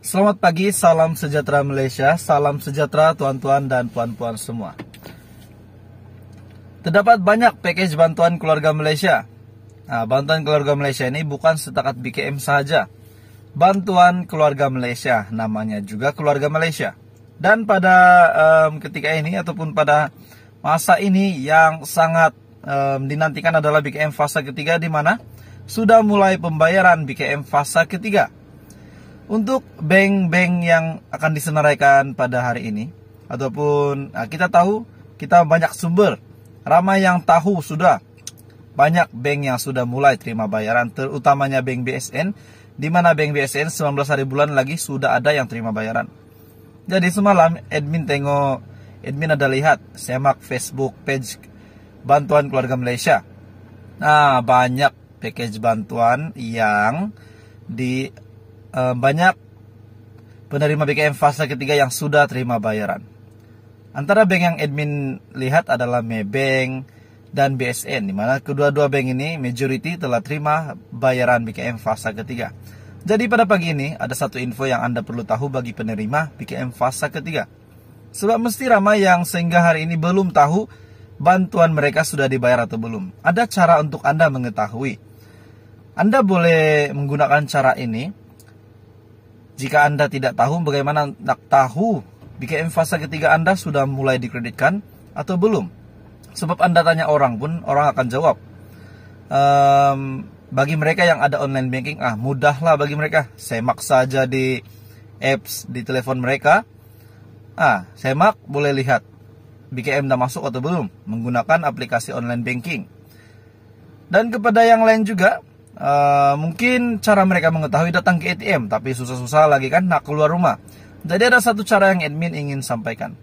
Selamat pagi, salam sejahtera Malaysia, salam sejahtera tuan-tuan dan puan-puan semua. Terdapat banyak package bantuan keluarga Malaysia. Nah, bantuan keluarga Malaysia ini bukan setakat BKM saja. Bantuan keluarga Malaysia, namanya juga keluarga Malaysia. Dan pada um, ketika ini ataupun pada masa ini yang sangat um, dinantikan adalah BKM fase ketiga di mana sudah mulai pembayaran BKM fase ketiga untuk bank-bank yang akan disenaraikan pada hari ini, ataupun nah, kita tahu kita banyak sumber, ramai yang tahu sudah banyak bank yang sudah mulai terima bayaran, terutamanya bank BSN, di mana bank BSN 19 hari bulan lagi sudah ada yang terima bayaran. Jadi semalam admin tengok, admin ada lihat semak Facebook page bantuan keluarga Malaysia. Nah, banyak package bantuan yang di Eh, banyak penerima BKM fase ketiga yang sudah terima bayaran. Antara bank yang admin lihat adalah Maybank dan BSN, di mana kedua-dua bank ini majority telah terima bayaran BKM fase ketiga. Jadi pada pagi ini ada satu info yang Anda perlu tahu bagi penerima BKM fase ketiga. Sebab mesti ramai yang sehingga hari ini belum tahu bantuan mereka sudah dibayar atau belum. Ada cara untuk Anda mengetahui. Anda boleh menggunakan cara ini jika Anda tidak tahu bagaimana nak tahu BKM fase ketiga Anda sudah mulai dikreditkan atau belum. Sebab Anda tanya orang pun orang akan jawab. Um, bagi mereka yang ada online banking, ah mudahlah bagi mereka. Semak saja di apps di telepon mereka. Ah, mak boleh lihat BKM dah masuk atau belum menggunakan aplikasi online banking. Dan kepada yang lain juga, uh, mungkin cara mereka mengetahui datang ke ATM tapi susah-susah lagi kan nak keluar rumah. Jadi ada satu cara yang admin ingin sampaikan.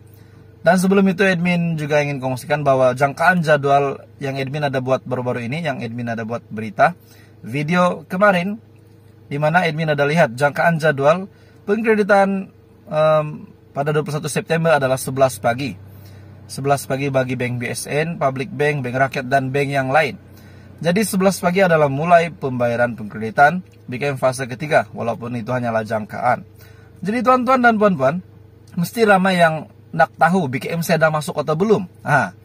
Dan sebelum itu admin juga ingin kongsikan bahwa jangkaan jadwal yang admin ada buat baru-baru ini, yang admin ada buat berita, video kemarin, di mana admin ada lihat jangkaan jadwal pengkreditan um, pada 21 September adalah 11 pagi. 11 pagi bagi Bank BSN, Public Bank, Bank Rakyat, dan bank yang lain. Jadi 11 pagi adalah mulai pembayaran pengkreditan BKM fase ketiga walaupun itu hanyalah jangkaan. Jadi tuan-tuan dan puan-puan, mesti ramai yang nak tahu BKM sedang masuk atau belum. Nah,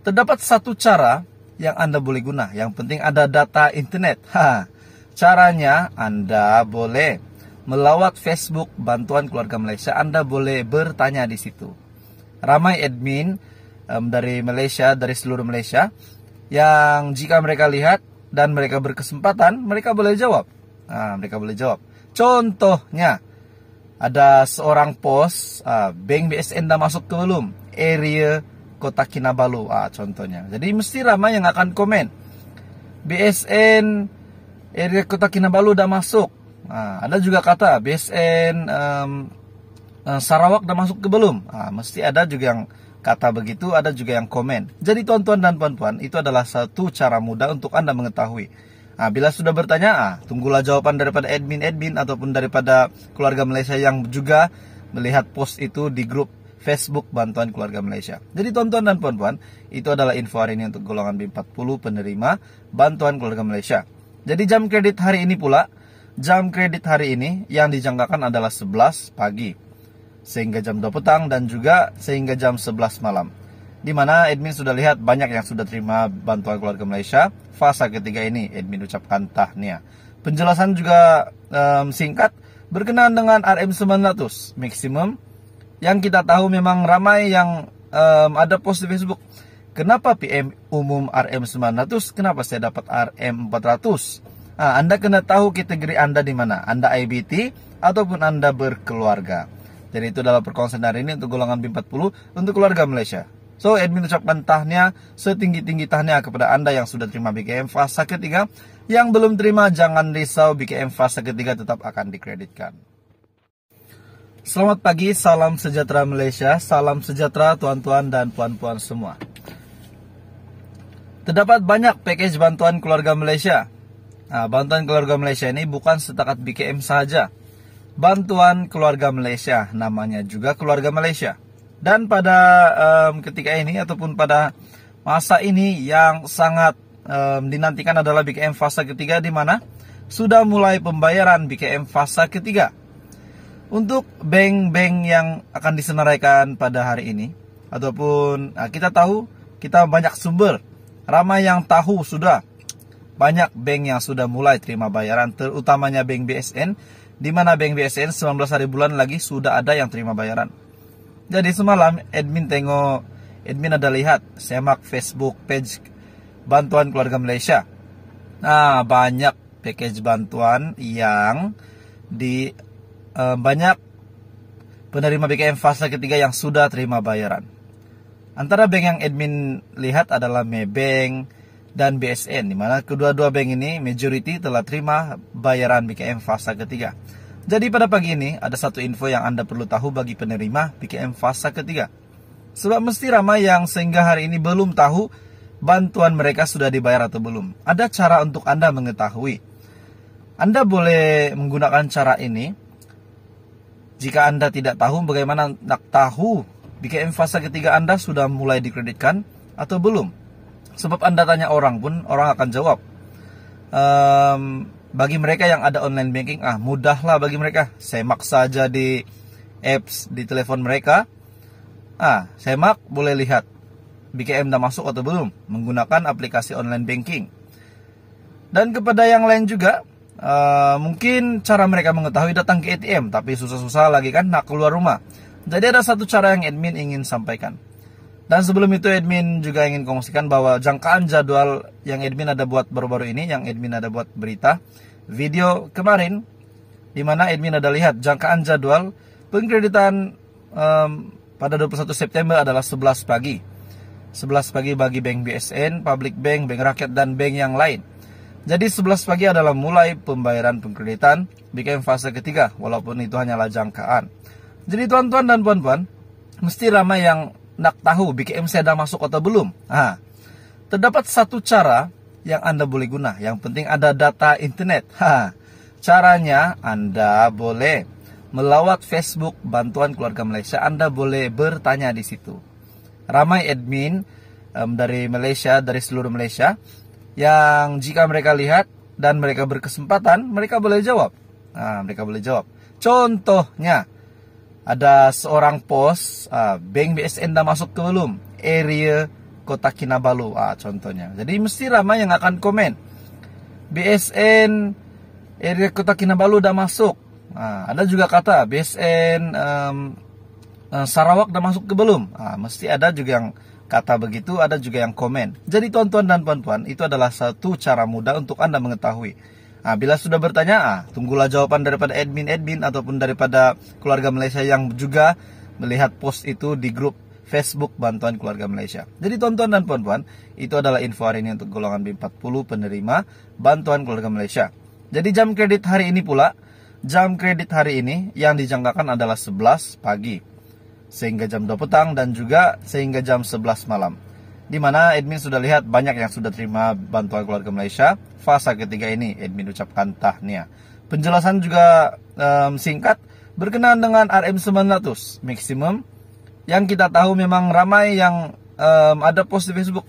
terdapat satu cara yang Anda boleh guna. Yang penting ada data internet. Ha, caranya Anda boleh melawat Facebook Bantuan Keluarga Malaysia. Anda boleh bertanya di situ. Ramai admin um, dari Malaysia, dari seluruh Malaysia yang jika mereka lihat dan mereka berkesempatan, mereka boleh jawab. Nah, mereka boleh jawab. Contohnya, ada seorang pos uh, bank BSN dah masuk ke belum area kota Kinabalu ah contohnya jadi mesti ramai yang akan komen BSN area kota Kinabalu dah masuk ah, ada juga kata BSN um, eh, Sarawak dah masuk ke belum ah, mesti ada juga yang Kata begitu ada juga yang komen. Jadi tuan-tuan dan puan-puan, itu adalah satu cara mudah untuk Anda mengetahui. Nah, bila sudah bertanya, ah, tunggulah jawaban daripada admin-admin ataupun daripada keluarga Malaysia yang juga melihat post itu di grup Facebook Bantuan Keluarga Malaysia. Jadi tuan-tuan dan puan-puan, itu adalah info hari ini untuk golongan B40 penerima Bantuan Keluarga Malaysia. Jadi jam kredit hari ini pula, jam kredit hari ini yang dijangkakan adalah 11 pagi sehingga jam 2 petang dan juga sehingga jam 11 malam. Di mana admin sudah lihat banyak yang sudah terima bantuan keluarga Malaysia. Fasa ketiga ini admin ucapkan tahniah. Penjelasan juga um, singkat berkenaan dengan RM900 maksimum yang kita tahu memang ramai yang um, ada post di Facebook. Kenapa PM umum RM900? Kenapa saya dapat RM400? Nah, anda kena tahu kategori Anda di mana. Anda IBT ataupun Anda berkeluarga. Jadi itu adalah perkongsian hari ini untuk golongan B40 untuk keluarga Malaysia. So, admin ucapkan tahnya setinggi-tinggi tahnya kepada Anda yang sudah terima BKM fase ketiga. Yang belum terima, jangan risau, BKM fase ketiga tetap akan dikreditkan. Selamat pagi, salam sejahtera Malaysia, salam sejahtera tuan-tuan dan puan-puan semua. Terdapat banyak package bantuan keluarga Malaysia. Nah, bantuan keluarga Malaysia ini bukan setakat BKM saja, bantuan keluarga Malaysia namanya juga keluarga Malaysia dan pada um, ketika ini ataupun pada masa ini yang sangat um, dinantikan adalah BKM fase ketiga di mana sudah mulai pembayaran BKM fase ketiga untuk bank-bank yang akan disenaraikan pada hari ini ataupun nah, kita tahu kita banyak sumber ramai yang tahu sudah banyak bank yang sudah mulai terima bayaran terutamanya bank BSN di mana Bank BSN 19 hari bulan lagi sudah ada yang terima bayaran. Jadi semalam admin tengok, admin ada lihat semak Facebook page bantuan keluarga Malaysia. Nah, banyak package bantuan yang di eh, banyak penerima BKM fase ketiga yang sudah terima bayaran. Antara bank yang admin lihat adalah Maybank, dan BSN, di mana kedua-dua bank ini majority telah terima bayaran BKM fasa ketiga. Jadi pada pagi ini ada satu info yang Anda perlu tahu bagi penerima BKM fasa ketiga. Sebab mesti ramai yang sehingga hari ini belum tahu bantuan mereka sudah dibayar atau belum. Ada cara untuk Anda mengetahui. Anda boleh menggunakan cara ini jika Anda tidak tahu bagaimana nak tahu BKM fasa ketiga Anda sudah mulai dikreditkan atau belum sebab Anda tanya orang pun orang akan jawab. Um, bagi mereka yang ada online banking, ah mudahlah bagi mereka. Semak saja di apps di telepon mereka. Ah, mak boleh lihat BKM dah masuk atau belum menggunakan aplikasi online banking. Dan kepada yang lain juga, uh, mungkin cara mereka mengetahui datang ke ATM, tapi susah-susah lagi kan nak keluar rumah. Jadi ada satu cara yang admin ingin sampaikan. Dan sebelum itu admin juga ingin kongsikan bahwa jangkaan jadwal yang admin ada buat baru-baru ini, yang admin ada buat berita, video kemarin, di mana admin ada lihat jangkaan jadwal pengkreditan um, pada 21 September adalah 11 pagi. 11 pagi bagi bank BSN, Public Bank, Bank Rakyat, dan bank yang lain. Jadi 11 pagi adalah mulai pembayaran pengkreditan BKM fase ketiga, walaupun itu hanyalah jangkaan. Jadi tuan-tuan dan puan-puan, mesti ramai yang nak tahu BKM sedang masuk atau belum? Nah, terdapat satu cara yang Anda boleh guna. Yang penting ada data internet. Ha, caranya Anda boleh melawat Facebook Bantuan Keluarga Malaysia. Anda boleh bertanya di situ. Ramai admin um, dari Malaysia, dari seluruh Malaysia, yang jika mereka lihat dan mereka berkesempatan, mereka boleh jawab. Nah, mereka boleh jawab. Contohnya, ada seorang pos uh, bank BSN dah masuk ke belum area kota Kinabalu uh, contohnya jadi mesti ramai yang akan komen BSN area kota Kinabalu dah masuk uh, ada juga kata BSN um, eh, Sarawak dah masuk ke belum uh, mesti ada juga yang kata begitu ada juga yang komen jadi tuan-tuan dan puan-puan itu adalah satu cara mudah untuk anda mengetahui Nah, bila sudah bertanya, ah, tunggulah jawaban daripada admin-admin ataupun daripada keluarga Malaysia yang juga melihat post itu di grup Facebook Bantuan Keluarga Malaysia. Jadi tonton dan puan-puan, itu adalah info hari ini untuk golongan B40 penerima Bantuan Keluarga Malaysia. Jadi jam kredit hari ini pula, jam kredit hari ini yang dijangkakan adalah 11 pagi, sehingga jam 2 petang dan juga sehingga jam 11 malam di mana admin sudah lihat banyak yang sudah terima bantuan keluarga Malaysia fase ketiga ini. Admin ucapkan tahniah. Penjelasan juga um, singkat berkenaan dengan RM900 maksimum yang kita tahu memang ramai yang um, ada post di Facebook.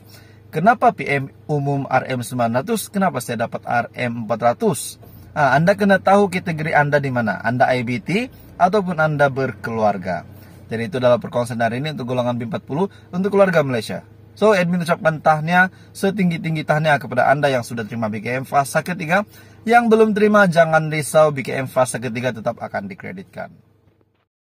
Kenapa PM umum RM900? Kenapa saya dapat RM400? Nah, anda kena tahu kategori Anda di mana. Anda IBT ataupun Anda berkeluarga. Jadi itu adalah perkongsian hari ini untuk golongan B40 untuk keluarga Malaysia. So admin ucapkan tahniah setinggi-tinggi tahniah kepada Anda yang sudah terima BKM fase ketiga. Yang belum terima jangan risau BKM fase ketiga tetap akan dikreditkan.